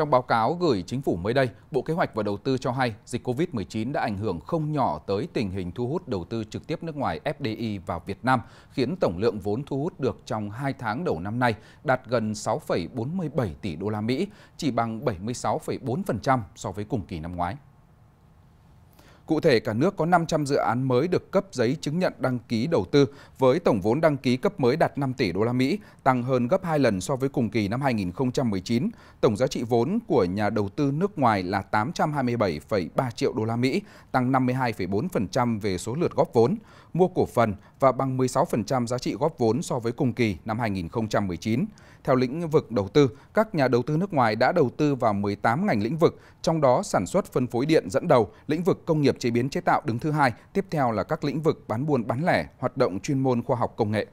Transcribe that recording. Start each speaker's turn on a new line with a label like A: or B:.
A: Trong báo cáo gửi chính phủ mới đây, Bộ Kế hoạch và Đầu tư cho hay dịch COVID-19 đã ảnh hưởng không nhỏ tới tình hình thu hút đầu tư trực tiếp nước ngoài FDI vào Việt Nam, khiến tổng lượng vốn thu hút được trong 2 tháng đầu năm nay đạt gần 6,47 tỷ đô la Mỹ, chỉ bằng 76,4% so với cùng kỳ năm ngoái. Cụ thể, cả nước có 500 dự án mới được cấp giấy chứng nhận đăng ký đầu tư với tổng vốn đăng ký cấp mới đạt 5 tỷ đô la Mỹ, tăng hơn gấp 2 lần so với cùng kỳ năm 2019. Tổng giá trị vốn của nhà đầu tư nước ngoài là 827,3 triệu đô la Mỹ, tăng 52,4% về số lượt góp vốn. Mua cổ phần và bằng 16% giá trị góp vốn so với cùng kỳ năm 2019. Theo lĩnh vực đầu tư, các nhà đầu tư nước ngoài đã đầu tư vào 18 ngành lĩnh vực, trong đó sản xuất phân phối điện dẫn đầu, lĩnh vực công nghiệp chế biến chế tạo đứng thứ hai, tiếp theo là các lĩnh vực bán buôn bán lẻ, hoạt động chuyên môn khoa học công nghệ.